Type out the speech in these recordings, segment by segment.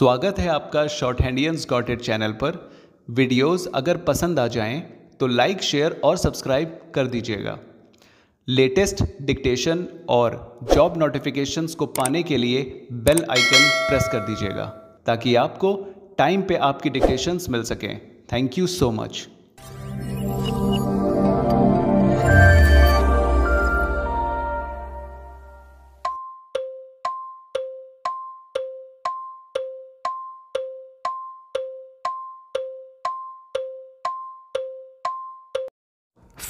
स्वागत है आपका शॉर्ट हैंडियंस गॉटेड चैनल पर वीडियोस अगर पसंद आ जाएं तो लाइक शेयर और सब्सक्राइब कर दीजिएगा लेटेस्ट डिक्टेशन और जॉब नोटिफिकेशंस को पाने के लिए बेल आइकन प्रेस कर दीजिएगा ताकि आपको टाइम पे आपकी डिक्टेशंस मिल सकें thank you so much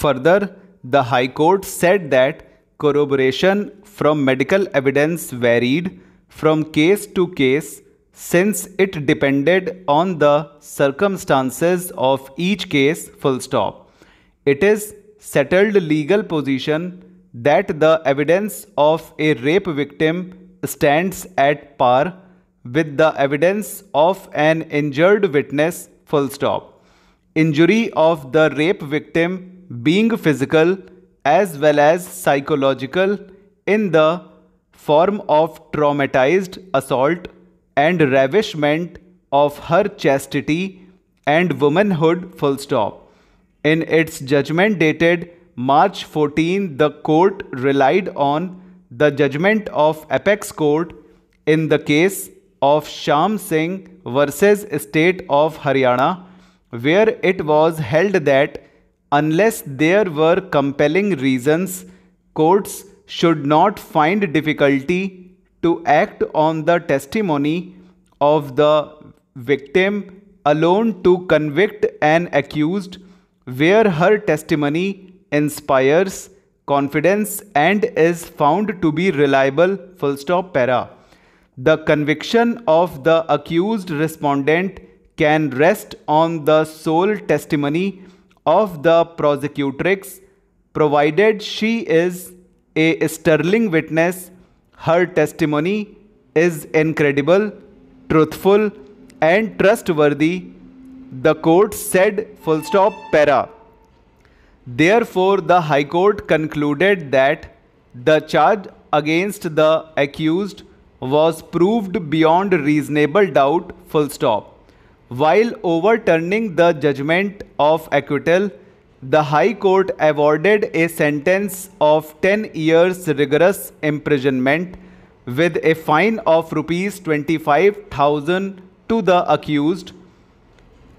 Further, the High Court said that corroboration from medical evidence varied from case to case since it depended on the circumstances of each case full stop. It is settled legal position that the evidence of a rape victim stands at par with the evidence of an injured witness full stop. Injury of the rape victim being physical as well as psychological in the form of traumatized assault and ravishment of her chastity and womanhood full stop. In its judgment dated March 14, the court relied on the judgment of Apex Court in the case of Sham Singh versus State of Haryana, where it was held that unless there were compelling reasons, courts should not find difficulty to act on the testimony of the victim alone to convict an accused where her testimony inspires confidence and is found to be reliable full stop para the conviction of the accused respondent can rest on the sole testimony of the prosecutrix provided she is a sterling witness, her testimony is incredible, truthful, and trustworthy. The court said, full stop, para. Therefore, the High Court concluded that the charge against the accused was proved beyond reasonable doubt, full stop. While overturning the judgment of acquittal, the High Court awarded a sentence of 10 years rigorous imprisonment with a fine of rupees 25,000 to the accused.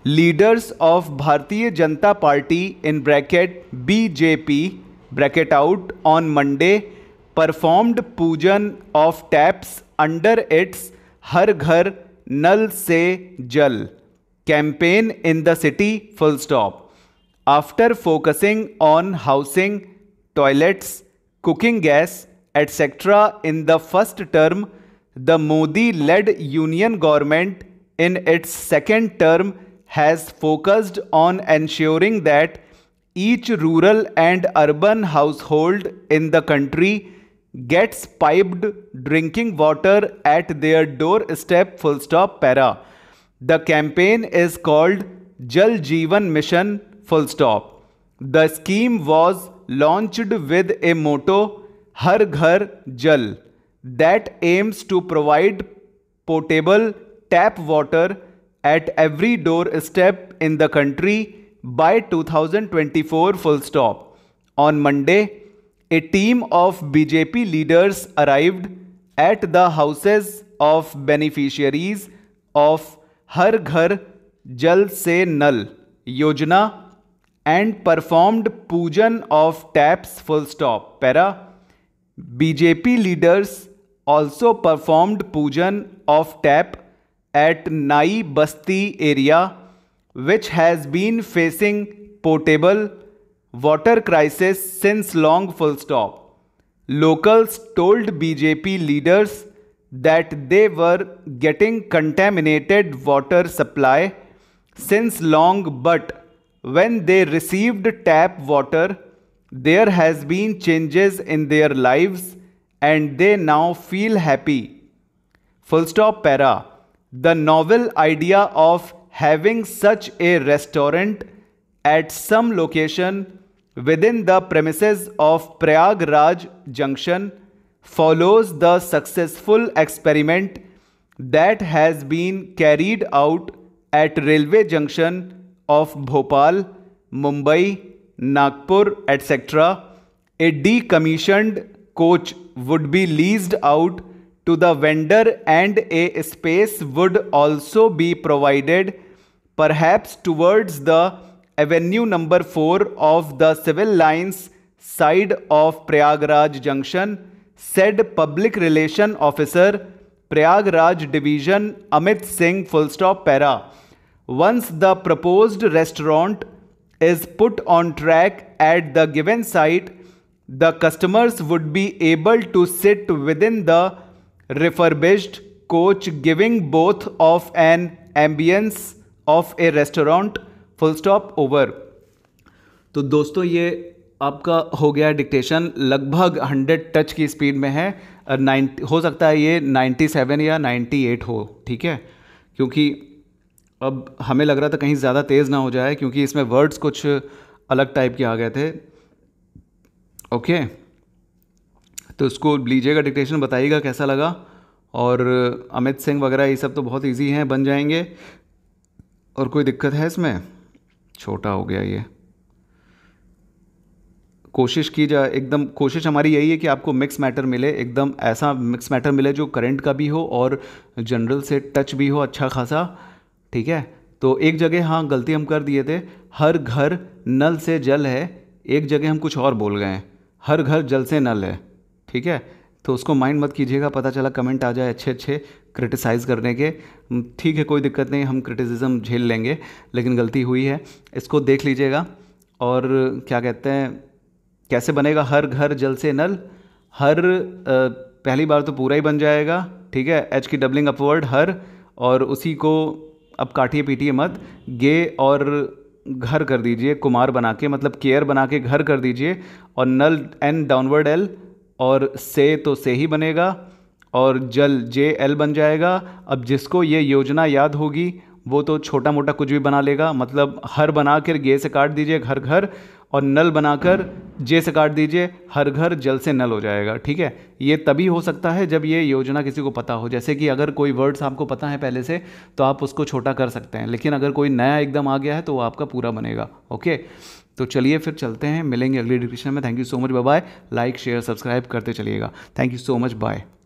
Leaders of Bharatiya Janata Party in bracket BJP bracket out on Monday performed pujan of taps under its Har Ghar Nal Se Jal campaign in the city full stop. After focusing on housing, toilets, cooking gas, etc. in the first term, the Modi-led union government in its second term has focused on ensuring that each rural and urban household in the country gets piped drinking water at their doorstep full stop para the campaign is called Jal Jeevan Mission full stop. The scheme was launched with a motto Har Ghar Jal that aims to provide potable tap water at every doorstep in the country by 2024 full stop. On Monday, a team of BJP leaders arrived at the houses of beneficiaries of Har Ghar Jal Se Nal Yojana and performed poojan of taps full stop para BJP leaders also performed poojan of tap at Nai Basti area which has been facing portable water crisis since long full stop locals told BJP leaders that they were getting contaminated water supply since long but when they received tap water there has been changes in their lives and they now feel happy full stop para the novel idea of having such a restaurant at some location within the premises of prayagraj junction follows the successful experiment that has been carried out at railway junction of Bhopal, Mumbai, Nagpur, etc. A decommissioned coach would be leased out to the vendor and a space would also be provided perhaps towards the avenue number 4 of the civil lines side of Prayagraj junction said public relation officer Prayagraj division Amit Singh full stop para once the propose restaurant is put on track at the given site the customers would be able to sit within the refurbished coach giving both of an ambiance of a restaurant full stop over तो दोस्तों ये आपका हो गया dictation लगभग 100 touch की speed में है नाइन हो सकता है ये 97 या 98 हो ठीक है क्योंकि अब हमें लग रहा था कहीं ज़्यादा तेज़ ना हो जाए क्योंकि इसमें वर्ड्स कुछ अलग टाइप के आ गए थे ओके तो इसको लीजिएगा डिक्टेशन बताइएगा कैसा लगा और अमित सिंह वगैरह ये सब तो बहुत इजी हैं बन जाएंगे और कोई दिक्कत है इसमें छोटा हो गया ये कोशिश की जाए एकदम कोशिश हमारी यही है कि आपको मिक्स मैटर मिले एकदम ऐसा मिक्स मैटर मिले जो करंट का भी हो और जनरल से टच भी हो अच्छा खासा ठीक है तो एक जगह हाँ गलती हम कर दिए थे हर घर नल से जल है एक जगह हम कुछ और बोल गए हैं हर घर जल से नल है ठीक है तो उसको माइंड मत कीजिएगा पता चला कमेंट आ जाए अच्छे अच्छे क्रिटिसाइज़ करने के ठीक है कोई दिक्कत नहीं हम क्रिटिसिज्म झेल लेंगे लेकिन गलती हुई है इसको देख लीजिएगा और क्या कहते हैं कैसे बनेगा हर घर जल से नल हर पहली बार तो पूरा ही बन जाएगा ठीक है एच की डबलिंग अपवर्ड हर और उसी को अब काटिए पीटिए मत गे और घर कर दीजिए कुमार बना के मतलब केयर बना के घर कर दीजिए और नल एन डाउनवर्ड एल और से तो से ही बनेगा और जल जे एल बन जाएगा अब जिसको ये योजना याद होगी वो तो छोटा मोटा कुछ भी बना लेगा मतलब हर बना कर गे से काट दीजिए घर घर और नल बनाकर जे से काट दीजिए हर घर जल से नल हो जाएगा ठीक है ये तभी हो सकता है जब ये योजना किसी को पता हो जैसे कि अगर कोई वर्ड्स आपको पता है पहले से तो आप उसको छोटा कर सकते हैं लेकिन अगर कोई नया एकदम आ गया है तो वो आपका पूरा बनेगा ओके तो चलिए फिर चलते हैं मिलेंगे अगली डिस्क्रिप्शन में thank you so much bye like share subscribe करते चलिएगा thank you so much bye